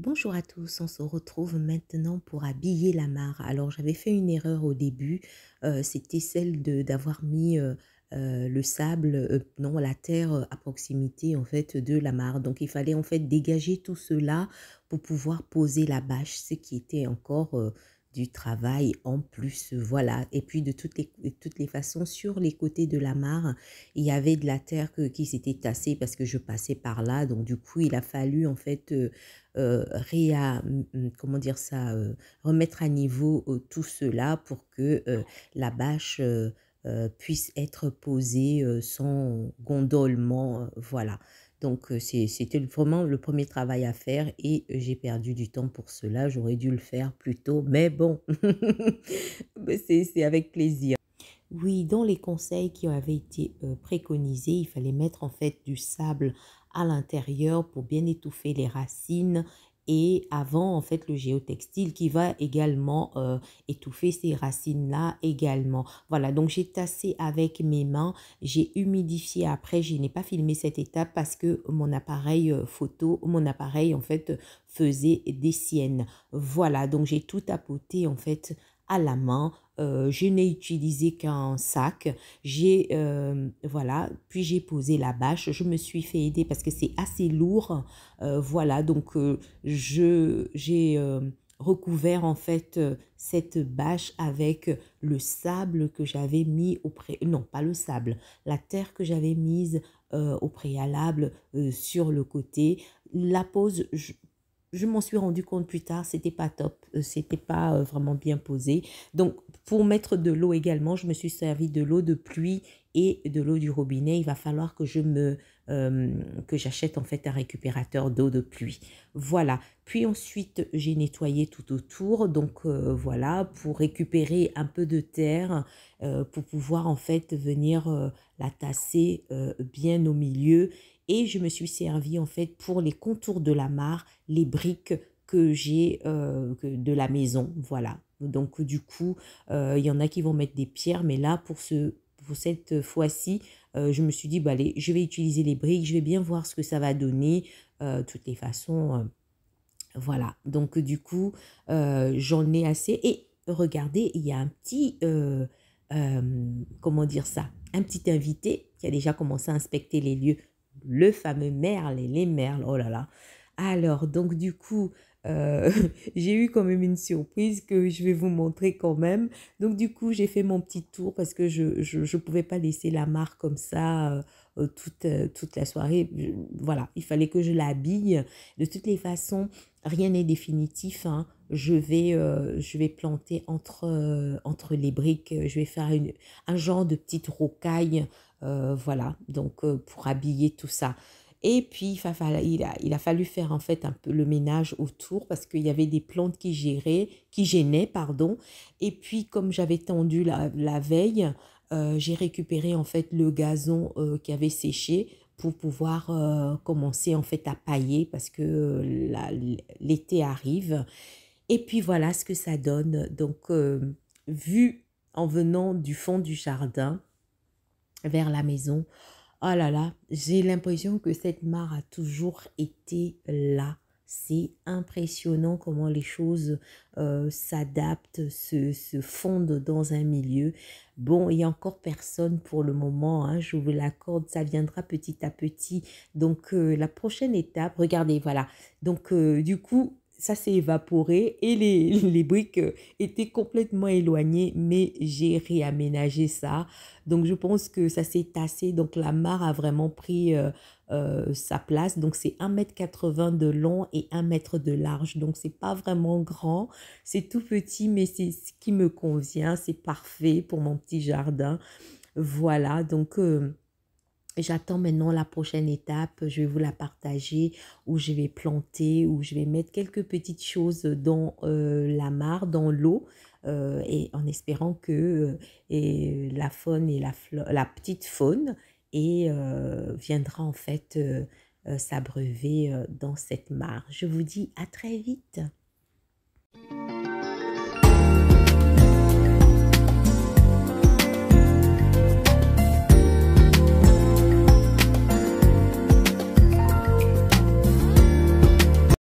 Bonjour à tous, on se retrouve maintenant pour habiller la mare. Alors j'avais fait une erreur au début, euh, c'était celle d'avoir mis euh, euh, le sable, non la terre à proximité en fait de la mare. Donc il fallait en fait dégager tout cela pour pouvoir poser la bâche, ce qui était encore travail en plus. Voilà. Et puis de toutes les, toutes les façons, sur les côtés de la mare, il y avait de la terre qui s'était tassée parce que je passais par là. Donc du coup, il a fallu en fait euh, euh réa, mm, mm, comment dire ça, euh, remettre à niveau euh, tout cela pour que la bâche puisse être posée sans gondolement. voilà. Donc c'était vraiment le premier travail à faire et j'ai perdu du temps pour cela. J'aurais dû le faire plus tôt, mais bon, c'est avec plaisir. Oui, dans les conseils qui avaient été préconisés, il fallait mettre en fait du sable à l'intérieur pour bien étouffer les racines et avant en fait le géotextile qui va également euh, étouffer ces racines là également. Voilà, donc j'ai tassé avec mes mains, j'ai humidifié après, je n'ai pas filmé cette étape parce que mon appareil euh, photo, mon appareil en fait faisait des siennes. Voilà, donc j'ai tout tapoté en fait à la main euh, je n'ai utilisé qu'un sac. J'ai, euh, voilà, puis j'ai posé la bâche. Je me suis fait aider parce que c'est assez lourd. Euh, voilà, donc je, j'ai recouvert en fait cette bâche avec le sable que j'avais mis au Non, pas le sable, la terre que j'avais mise au préalable sur le côté. La pose, je m'en suis rendu compte plus tard, c'était pas top, euh, c'était pas euh, vraiment bien posé. Donc pour mettre de l'eau également, je me suis servi de l'eau de pluie et de l'eau du robinet. Il va falloir que je me euh, que j'achète en fait un récupérateur d'eau de pluie. Voilà. Puis ensuite, j'ai nettoyé tout autour. Donc voilà, pour récupérer un peu de terre, pour pouvoir en fait venir la tasser bien au milieu et je me suis servi en fait pour les contours de la mare, les briques que j'ai euh, de la maison, voilà. Donc du coup, euh, il y en a qui vont mettre des pierres, mais là pour ce pour cette fois-ci, euh, je me suis dit bah allez, je vais utiliser les briques, je vais bien voir ce que ça va donner. De toutes les façons, voilà. Donc du coup, j'en ai assez. Et regardez, il y a un petit comment dire ça, un petit invité qui a déjà commencé à inspecter les lieux le fameux merle et les merles, oh là là. Alors, donc du coup, euh, j'ai eu quand même une surprise que je vais vous montrer quand même. Donc du coup, j'ai fait mon petit tour parce que je ne pouvais pas laisser la mare comme ça euh, toute, euh, toute la soirée. voilà, il fallait que je l'habille. De toutes les façons, rien n'est définitif. Hein. Je, vais, je vais planter entre, entre les briques. Je vais faire un genre de petite rocaille euh, voilà, donc euh, pour habiller tout ça. Et puis, il a, il, fallu faire en fait un peu le ménage autour parce qu'il y avait des plantes qui géraient, qui gênaient, pardon. Et puis, comme j'avais tendu la, veille, euh, j'ai récupéré en fait le gazon qui avait séché pour pouvoir commencer en fait à pailler parce que l'été arrive. Et puis voilà ce que ça donne. Donc vu en venant du fond du jardin, vers la maison. Oh là là, j'ai l'impression que cette mare a toujours été là. C'est impressionnant comment les choses euh, s'adaptent, se, se, fondent dans un milieu. Bon, il n'y a encore personne pour le moment, hein, je vous l'accorde, ça viendra petit à petit. Donc, euh, la prochaine étape, regardez, voilà. Donc, euh, du coup, ça s'est évaporé et les, briques euh, étaient complètement éloignées, mais j'ai réaménagé ça. Donc je pense que ça s'est tassé, donc la mare a vraiment pris euh, euh, sa place. Donc c'est 1m80 de long et 1 m de large, donc c'est pas vraiment grand, c'est tout petit, mais c'est ce qui me convient, c'est parfait pour mon petit jardin. Voilà, donc... J'attends maintenant la prochaine étape, je vais vous la partager, où je vais planter, où je vais mettre quelques petites choses dans euh, la mare, dans l'eau, euh, et en espérant que euh, la faune et la, la petite faune et, viendra en fait s'abreuver dans cette mare. Je vous dis à très vite.